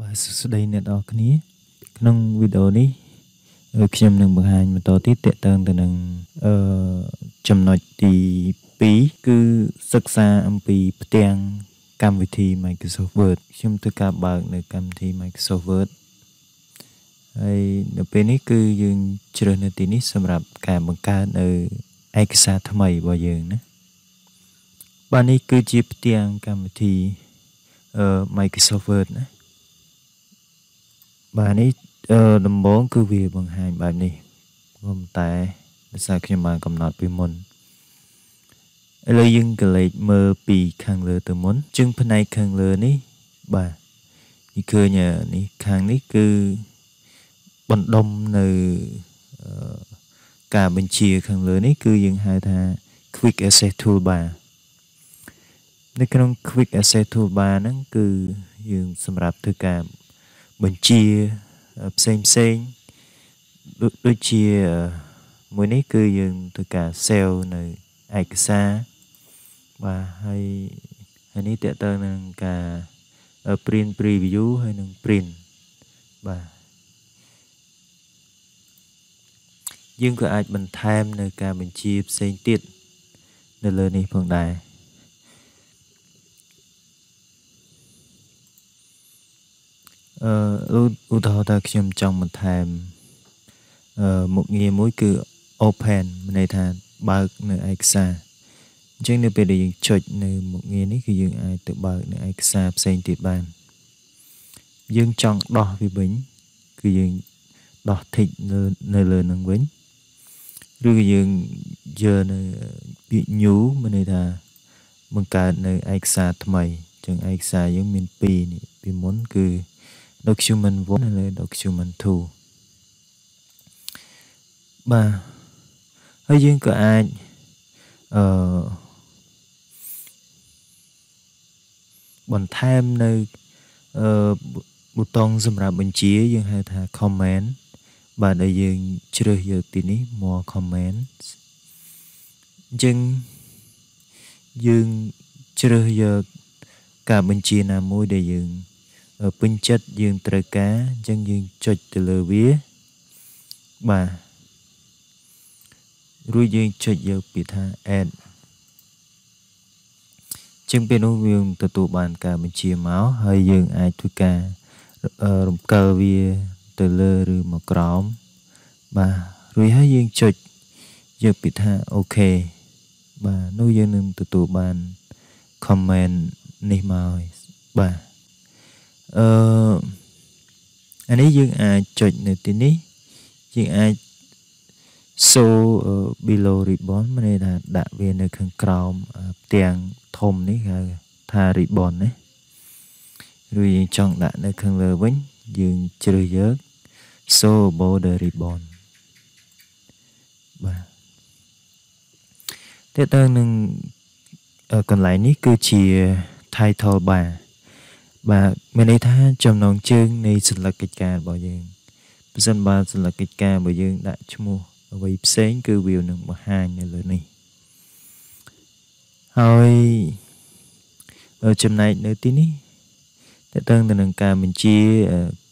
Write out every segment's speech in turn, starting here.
បាទសួស្តីអ្នកនរគ្នាក្នុងវីដេអូនេះខ្ញុំនឹងបង្ហាញបន្តទៀតតកតងទៅនឹងអឺចំណុចទី2គឺសិក្សាអំពីផ្ទាំងកម្មវិធី Microsoft Word ខ្ញុំធ្វើការបើកនៅ កម្មវិធី Microsoft Word ហើយនៅពេលនេះគឺយើងជ្រើសនៅទីនេះសម្រាប់ការបង្កើតនៅឯកសារថ្មីរបស់យើងណាបាទនេះគឺជាផ្ទាំងកម្មវិធីអឺ Microsoft Word ណាបាទនេះដំបងគឺវាបង្ហាញបែបនេះខ្ញុំតែដោយសារខ្ញុំបានកំណត់ពីមុនឥឡូវយើងកលេចមើលពីខាងលើទៅមុនជើងផ្នែកខាងលើនេះបាទនេះឃើញនេះខាងនេះគឺបណ្ដុំនៅការបញ្ជាខាងលើនេះគឺយើងហៅថា Quick Access Toolbar នៅក្នុង Quick Access Toolbar ហ្នឹងគឺយើងសម្រាប់ធ្វើការបញ្ជាផ្សេងផ្សេងដូចជាមួយនេះគឺយើងធ្វើការ sale នៅឯកសារបាទហើយហើយនេះតកតនឹងការ print preview ហើយនឹង print បាទយើងក៏អាចបន្ថែម នៅ ការបញ្ជាផ្សេងទៀតនៅលើនេះផងដែរអឺឧទាហរណ៍ថាខ្ញុំចង់បន្ថែមអឺមុខងារមួយគឺ open មានន័យថាបើកនៅឯកសារអញ្ចឹងនៅពេលដែលយើងចុចនៅមុខងារនេះគឺយើងអាចទៅបើកនៅឯកសារផ្សេងទៀតបានយើងចង់ដោះវាវិញគឺយើងដោះធីកនៅនៅលើនឹងវិញឬក៏យើងយកនៅពាក្យ new មានន័យថាបង្កើតនៅឯកសារថ្មីអញ្ចឹងឯកសារយើងមាន2នេះពីមុនគឺ document 1និង document 2បាទហើយយើងក៏អាចអឺបន្ថែមនៅអឺប៊ូតុងសម្រាប់បញ្ជា យើងហៅថា comment បាទដែលយើង ជ្រើសយកទីនេះ more comments អញ្ចឹងយើងជ្រើសយកការបញ្ជាណាមួយដែលយើងពេញចិត្តយើងត្រូវការអញ្ចឹងយើងចុចទៅលើវាបាទរួចយើងចុចយកពាក្យថា add ជាងពេលនោះយើងទទួលបានការបញ្ជាមកហើយយើងអាចធ្វើការរំកិលវាទៅលើឬមកក្រោមបាទរួចហើយយើងចុចយកពាក្យថា OK បាទនោះយើងនឹងទទួលបាន comment នេះមកហើយបាទអឺអានេះយើងអាចចុចនៅទីនេះយើងអាច so below ribbon មានន័យថាដាក់វានៅខាងក្រោមផ្ទាំងធំនេះហៅថា ribbon ណាឬយើងចង់ដាក់នៅខាងលើវិញយើងជ្រើសយក so border ribbon បាទតើតើនឹងកន្លែងនេះគឺជា title bar បាទមានន័យថាចំណងជើង នៃសិលឹកកិច្ចការរបស់យើងបើសិនបើសិលឹកកិច្ចការរបស់យើងដាក់ឈ្មោះ អ្វីផ្សេង គឺវានឹងបង្ហាញនៅលើនេះហើយចំណែកនៅទីនេះតកតឹងទៅនឹងការបញ្ជា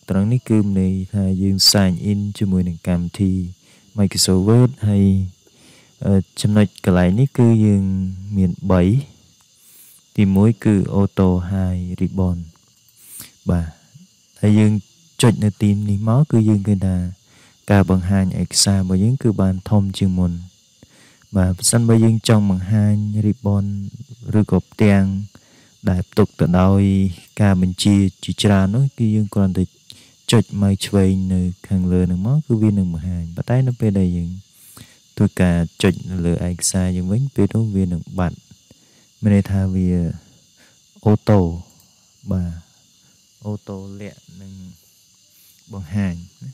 ត្រង់នេះគឺមានន័យថាយើង sign in ជាមួយនឹងកម្មវិធី Microsoft Word ហើយចំណុចកន្លែងនេះគឺយើងមាន3ទី1គឺ Auto High Ribbon បាទហើយយើងចុចនៅទីនេះមក គឺយើងគេថាការបង្ហាញឯកសាររបស់យើងគឺបានធំជាងមុនបាទប្រសិនបើយើងចង់បង្ហាញ ribbon ឬក៏ផ្ទាំងដែលផ្ទុកទៅដោយ ការបញ្ជាជាច្រើននោះគឺយើងគ្រាន់តែចុចមកឆ្វេងនៅខាងលើនឹងមកគឺវានឹងបង្ហាញប៉ុន្តែនៅពេលដែលយើងធ្វើការចុចនៅលើឯកសារយើងវិញពេលនោះវានឹងបាត់មានន័យថាវាអូតូបាទអូតូលាក់និងបង្ហាញណា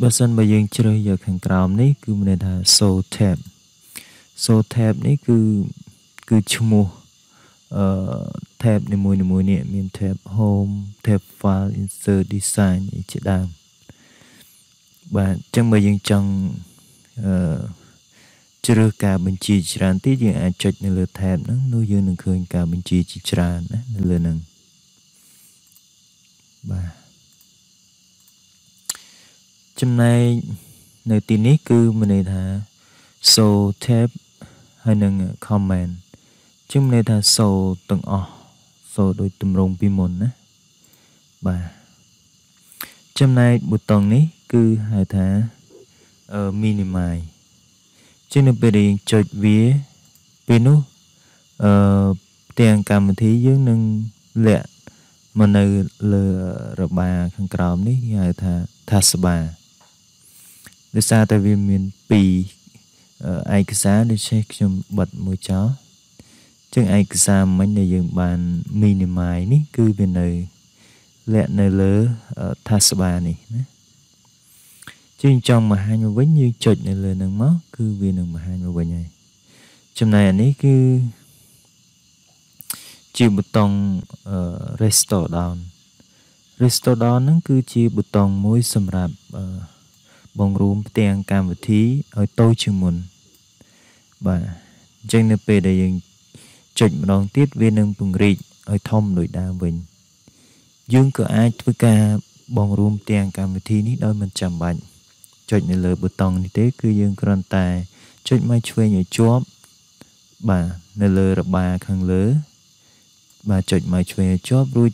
បើសិនបើយើងជ្រើសយក ខាងក្រោមនេះគឺមានន័យថា so tab so tab នេះគឺគឺឈ្មោះអឺ tab នីមួយៗនេះមាន tab home tab file insert design ជាដើមបាទអញ្ចឹងបើយើងចង់អឺជ្រើសការបញ្ជីច្រើនទៀតយើងអាចចុចនៅលើ tab ហ្នឹងនោះយើងនឹងឃើញការបញ្ជីជាច្រើនណានៅលើហ្នឹងបាទចំណែកនៅទីនេះគឺមានន័យថា so tab ហើយនឹង comment ជាមានន័យថា so ទាំងអស់ so ដូចទម្រង់ពីមុនណាបាទចំណែកប៊ូតុងនេះ គឺហៅថា minimize ជានៅពេលយើងចុចវាពេលនោះអឺទាំងកម្មវិធីយើងនឹងលាក់មកនៅលើរបាខាងក្រោមនេះគេហៅថាថាសបាដោយសារតែវាមាន2ឯកសារដូច្នេះខ្ញុំបិទមួយចោលជាងឯកសារមិញដែលយើងបាន minimize នេះ គឺវានៅលាក់នៅលើថាសបានេះណាជាងចង់បង្ហាញមកវិញយើងចុចនៅលើនឹងមក គឺវានឹងបង្ហាញមកវិញហើយចំណែកនេះគឺជាប៊ូតុង restore down restore down ហ្នឹងគឺជាប៊ូតុងមួយសម្រាប់ បងរួមផ្ទាំងកម្មវិធីឲ្យតូចជាងមុន បាទអញ្ចឹងនៅពេលដែលយើងចុចម្ដងទៀតវានឹងពង្រីកឲ្យធំដូចដើមវិញយើងក៏អាចធ្វើការបងរួមទាំងកម្មវិធីនេះដោយមិនចាំបាច់ចុចនៅលើប៊ូតុងនេះទេ គឺយើងគ្រាន់តែចុចមកឆ្វេងឲ្យជាប់បាទនៅលើរបារខាងលើបាទចុចមកឆ្វេងជាប់រួច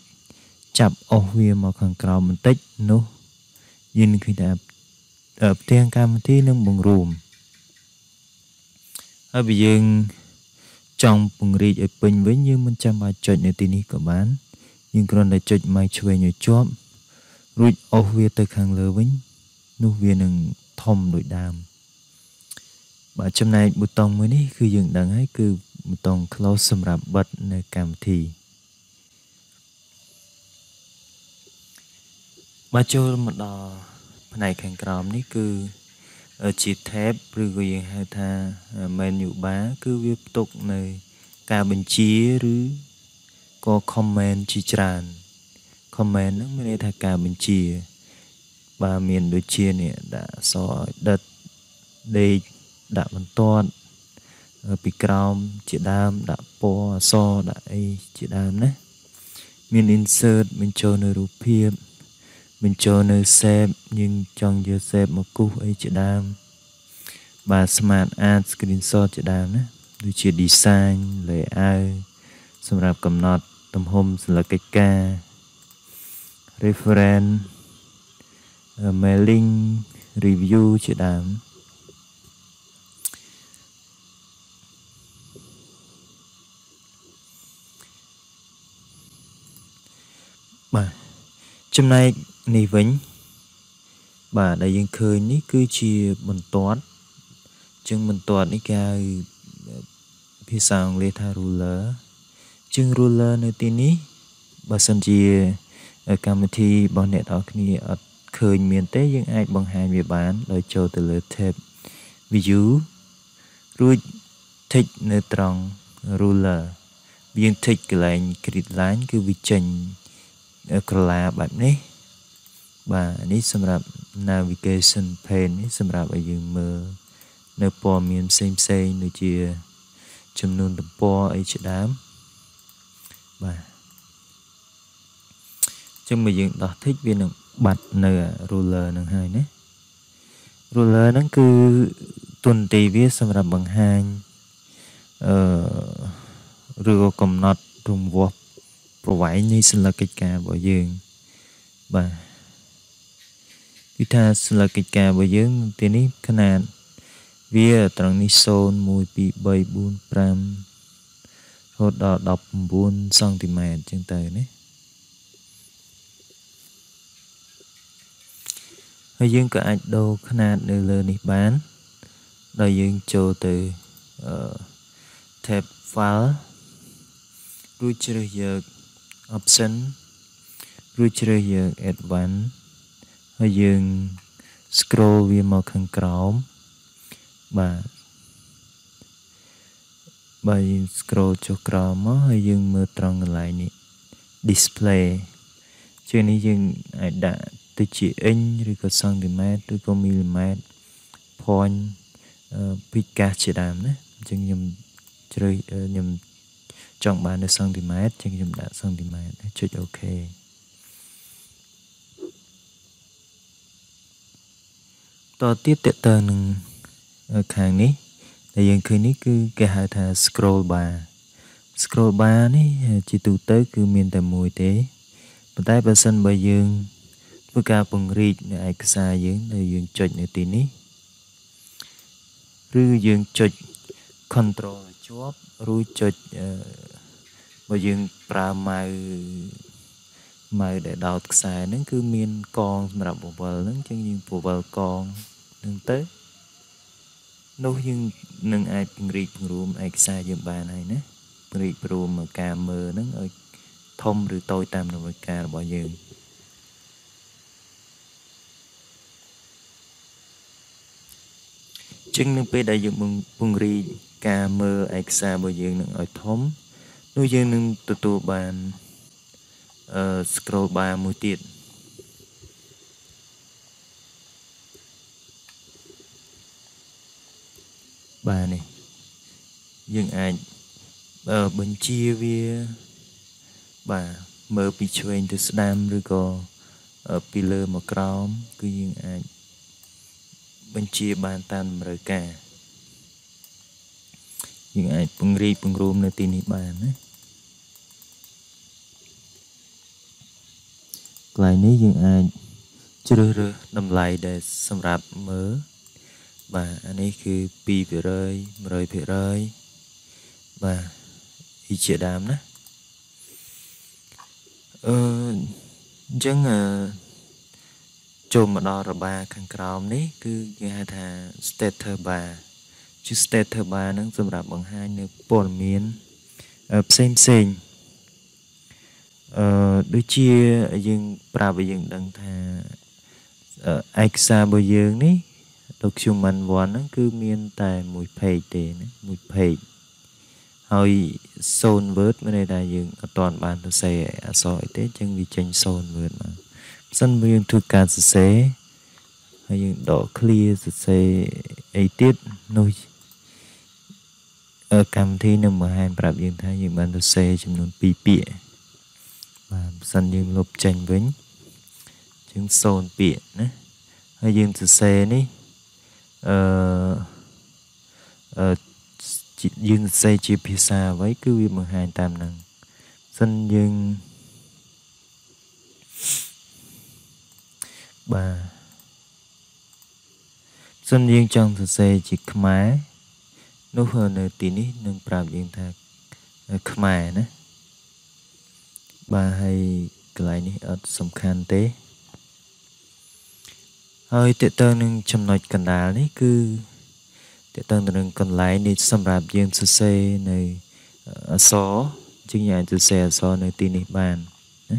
ចាប់អស់វាមកខាងក្រោមបន្តិចនោះយើងឃើញថាផ្ទាំងកម្មវិធីនឹងបង្រួមហើយបើយើងចង់ពង្រីកឲ្យពេញវិញយើងមិនចាំបាច់ចុចនៅទីនេះក៏បានយើងគ្រាន់តែចុចមកឆ្វេងឲ្យជាប់រួចអស់វាទៅខាងលើវិញនោះវានឹងធំដូចដើម បាទចំណែកប៊ូតុងមួយនេះគឺយើងដឹងហើយគឺប៊ូតុង close សម្រាប់បិទនៅកម្មវិធីបាទចូលមកដល់ផ្នែកខាងក្រោមនេះគឺជា tab ឬក៏យើងហៅថា menu bar គឺវាផ្ទុកនៅការបញ្ជាឬក៏ comment ជាច្រើន comment ហ្នឹងមានន័យថាការបញ្ជាបាទមានដូចជានេះដាក់សឲ្យដិតដេកដាក់បន្ទាត់ពីក្រោមជាដើម ដាក់ពណ៌អក្សរដាក់អីជាដើមណាមាន insert បញ្ចូលនៅរូបភាពបញ្ចូលនៅ save យើងចង់យក save មកគូសអីជាដើម បាទ smart art screenshot ជាដើមណាដូចជា design layout សម្រាប់កំណត់ទំហំសិលកិច្ចការ reference mailing review ជាដើមបាទចំណែកនេះវិញ បាទដែលយើងឃើញនេះគឺជាបន្ទាត់ជាងបន្ទាត់នេះគេហៅភាសាអង់គ្លេសថា ruler ជាង ruler នៅទីនេះបើសិនជា កម្មវិធីរបស់អ្នកទាំងអស់គ្នាអត់ឃើញមានទេយើងអាចបង្ហាញវាបានដោយចូលទៅលើ tab view រួច tick នៅត្រង់ ruler យើង tick កន្លែង grid line គឺវាចេញក្រឡាបែបនេះ បាទនេះ សម្រាប់ navigation pane នេះសម្រាប់ឲ្យយើងមើលនៅព័ត៌មានផ្សេងផ្សេងដូចជា ចំនួនទំព័រអីជាដើមបាទចឹងមកយើង ដោះតិចវានឹងបាត់នៅ ruler នឹងហើយណា ruler ហ្នឹងគឺទុនទីវា សម្រាប់បង្ហាញអឺឬក៏កំណត់រង្វាស់ប្រវែងនៃសិលកិច្ចការរបស់យើងបាទគឺថាសិលកិច្ចការរបស់យើងទីនេះຂະណាតវាត្រង់នេះ0 1 2 3 4 5រហូតដល់19សង់ទីម៉ែត្រចឹងទៅណាហើយយើងក៏អាចដូរຂະណាតនៅលើនេះបានដោយយើងចូលទៅអឺ tab file រួចជ្រើសយក option រួចជ្រើសយក advanced ហើយយើង scroll វាមកខាងក្រោមបាទបើយើង scroll ចុះក្រោមមកហើយយើងមើលត្រង់កន្លែងនេះ display ជានេះយើងអាចដាក់ទៅជា inch ឬក៏ centimeter ឬក៏ millimeter point ពីកាសជាដើមណាអញ្ចឹងខ្ញុំជ្រើសខ្ញុំចង់បាននៅសង់ទីម៉ែត្រជាងខ្ញុំដាក់សង់ទីម៉ែត្រចុចអូខេតទៀតតទៅនឹងខាងនេះដែលយើងឃើញនេះគឺគេហៅថា scroll bar scroll bar នេះជាទូទៅគឺមានតែមួយទេប៉ុន្តែបើសិនបើយើងធ្វើការពង្រីកនៅឯកសារយើងដែលយើងចុចនៅទីនេះឬយើងចុច control ជាប់ឬចុចបើយើងប្រើម៉ៅម៉ៅដែលដោតខ្សែហ្នឹងគឺមានកងសម្រាប់ពវលហ្នឹងចឹងយើងពវលកងហ្នឹងទៅនោះយើងនឹងអាចពង្រីកពង្រួមឯកសារយើងបានហើយណាពង្រីករួមការមើលហ្នឹងឲ្យធំឬតូចតាមតម្រូវការរបស់យើងជាងនឹងពេលដែលយើងពង្រីកការមើលឯកសាររបស់យើងនឹងឲ្យធំនោះយើងនឹងទទួលបានអឺ scroll bar មួយទៀតបាទនេះយើងអាចបញ្ជាវាបាទមើលពីឆ្វេងទៅស្ដាំឬក៏ពីលើមកក្រោមគឺយើងអាចបញ្ជាបានតាមតម្រូវការយើងអាចពង្រីកពង្រួមនៅទីនេះបានណាកន្លែងនេះយើងអាចជ្រើសរើសតម្លៃដែលសម្រាប់មើលបាទអានេះគឺ2% 100%បាទអ៊ីជាដើមណាអឺអញ្ចឹងអឺចូលមកដល់របារខាងក្រោមនេះគឺគេហៅថា status bar ជា status bar ហ្នឹងសម្រាប់បង្ហាញនៅព័ត៌មានផ្សេងផ្សេងអឺដូចជាយើងប្រាប់ឲ្យយើងដឹងថាឯកសាររបស់យើងនេះ document 1ហ្នឹងគឺមានតែមួយ page ទេណាមួយ page ហើយ zone word មានន័យថាយើងអត់ទាន់បានទៅសេអក្សរអីទេអញ្ចឹងវាចេញ zone word មកប៉ះសិនយើងធ្វើការសរសេរហើយយើងដក clear សរសេរអីទៀតនោះកម្មវិធីនឹងបង្ហាញប្រាប់យើងថាយើងបានសរសេរចំនួន2ពាក្យបាទបើសិនយើងលុបចេញវិញយើងសូន្យពាក្យណាហើយយើងសរសេរនេះអឺអឺយើងសរសេរជាភាសាអ្វីគឺវាបង្ហាញតាមហ្នឹងសិនយើងបាទសិនយើងចង់សរសេរជាខ្មែរនោះនៅទីនេះនឹងប្រាប់យើងថាខ្មែរណាបាទហើយកន្លែងនេះអត់សំខាន់ទេហើយតេតើនឹងចំណុចកណ្ដាលនេះគឺតេតើទៅនឹងកន្លែងនេះសម្រាប់យើងសរសេរនៅអសជាងយើងអាចសរសេរអសនៅទីនេះបានណា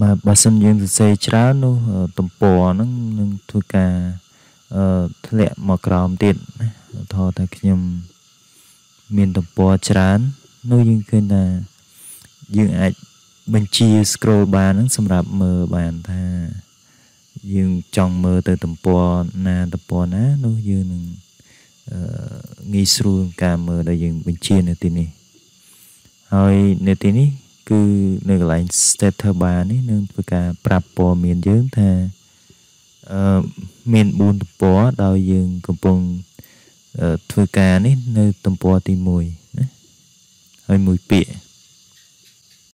បាទបើសិនយើងសរសេរច្រើននោះទំព័រហ្នឹងនឹងធ្វើការអឺធ្លាក់មកក្រោមទៀតណាថតថាខ្ញុំមានទំព័រច្រើន នោះយើងឃើញថាយើងអាចបញ្ជា scroll បានហ្នឹងសម្រាប់មើលបានថា យើងចង់មើលទៅទំព័រណាទំព័រណានោះយើងនឹងងាយស្រួលការមើលដែលយើងបញ្ជានៅទីនេះហើយនៅទីនេះ គឺនៅកន្លែង status bar នេះនឹងធ្វើការប្រាប់ព័ត៌មានយើងថាអឺមាន4ទំព័រដោយយើងកំពុងធ្វើការនេះ នៅទំព័រទី1ណាហើយមួយពាក្យ